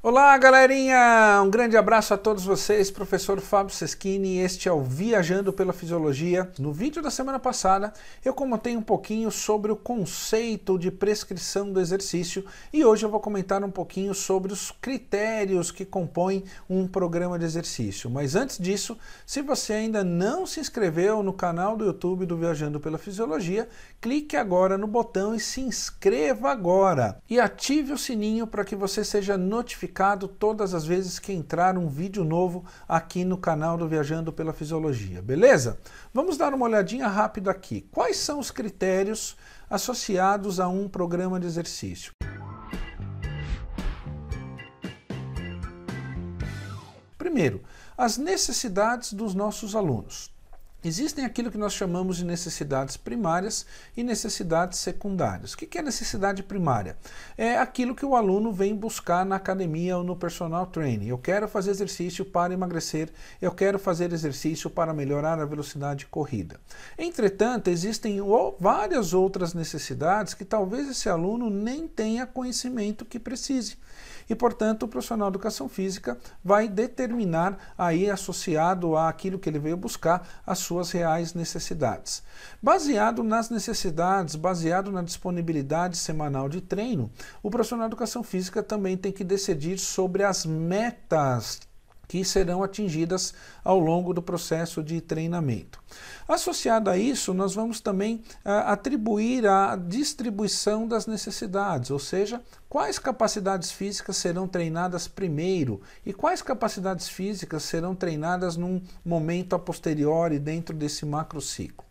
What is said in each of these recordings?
Olá, galerinha! Um grande abraço a todos vocês, professor Fábio Seschini. Este é o Viajando pela Fisiologia. No vídeo da semana passada, eu comentei um pouquinho sobre o conceito de prescrição do exercício e hoje eu vou comentar um pouquinho sobre os critérios que compõem um programa de exercício. Mas antes disso, se você ainda não se inscreveu no canal do YouTube do Viajando pela Fisiologia, clique agora no botão e se inscreva agora e ative o sininho para que você seja notificado notificado todas as vezes que entrar um vídeo novo aqui no canal do Viajando pela Fisiologia, beleza? Vamos dar uma olhadinha rápida aqui. Quais são os critérios associados a um programa de exercício? Primeiro, as necessidades dos nossos alunos. Existem aquilo que nós chamamos de necessidades primárias e necessidades secundárias. O que é necessidade primária? É aquilo que o aluno vem buscar na academia ou no personal training. Eu quero fazer exercício para emagrecer, eu quero fazer exercício para melhorar a velocidade de corrida. Entretanto, existem várias outras necessidades que talvez esse aluno nem tenha conhecimento que precise. E, portanto, o profissional de educação física vai determinar aí, associado àquilo que ele veio buscar, a sua suas reais necessidades. Baseado nas necessidades, baseado na disponibilidade semanal de treino, o profissional de educação física também tem que decidir sobre as metas que serão atingidas ao longo do processo de treinamento. Associado a isso, nós vamos também ah, atribuir a distribuição das necessidades, ou seja, quais capacidades físicas serão treinadas primeiro e quais capacidades físicas serão treinadas num momento a posteriori dentro desse macrociclo.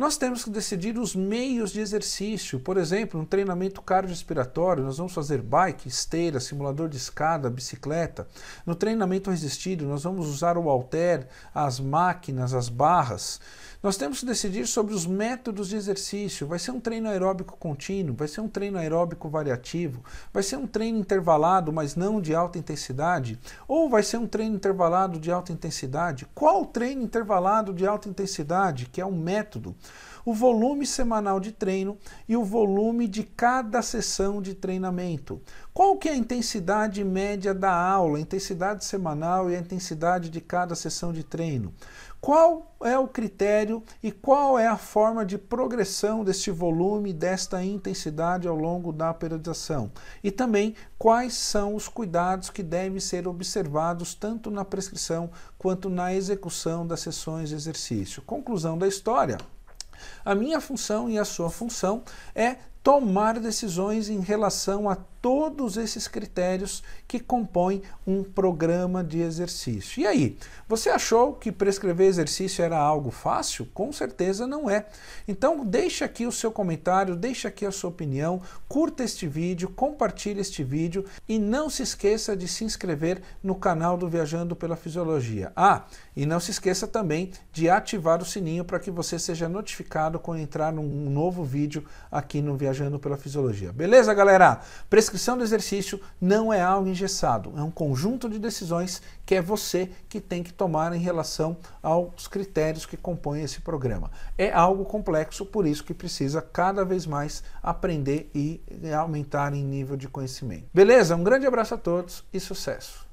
Nós temos que decidir os meios de exercício. Por exemplo, um treinamento cardiorrespiratório, nós vamos fazer bike, esteira, simulador de escada, bicicleta. No treinamento resistido, nós vamos usar o halter, as máquinas, as barras. Nós temos que decidir sobre os métodos de exercício. Vai ser um treino aeróbico contínuo, vai ser um treino aeróbico variativo, vai ser um treino intervalado, mas não de alta intensidade, ou vai ser um treino intervalado de alta intensidade. Qual treino intervalado de alta intensidade, que é um método? o volume semanal de treino e o volume de cada sessão de treinamento. Qual que é a intensidade média da aula, a intensidade semanal e a intensidade de cada sessão de treino? Qual é o critério e qual é a forma de progressão deste volume, desta intensidade ao longo da periodização? E também quais são os cuidados que devem ser observados tanto na prescrição quanto na execução das sessões de exercício. Conclusão da história. A minha função e a sua função é tomar decisões em relação a todos esses critérios que compõem um programa de exercício. E aí, você achou que prescrever exercício era algo fácil? Com certeza não é. Então, deixa aqui o seu comentário, deixa aqui a sua opinião, curta este vídeo, compartilhe este vídeo e não se esqueça de se inscrever no canal do Viajando pela Fisiologia. Ah, e não se esqueça também de ativar o sininho para que você seja notificado quando entrar num novo vídeo aqui no Viajando viajando pela fisiologia. Beleza, galera? Prescrição do exercício não é algo engessado, é um conjunto de decisões que é você que tem que tomar em relação aos critérios que compõem esse programa. É algo complexo, por isso que precisa cada vez mais aprender e aumentar em nível de conhecimento. Beleza? Um grande abraço a todos e sucesso!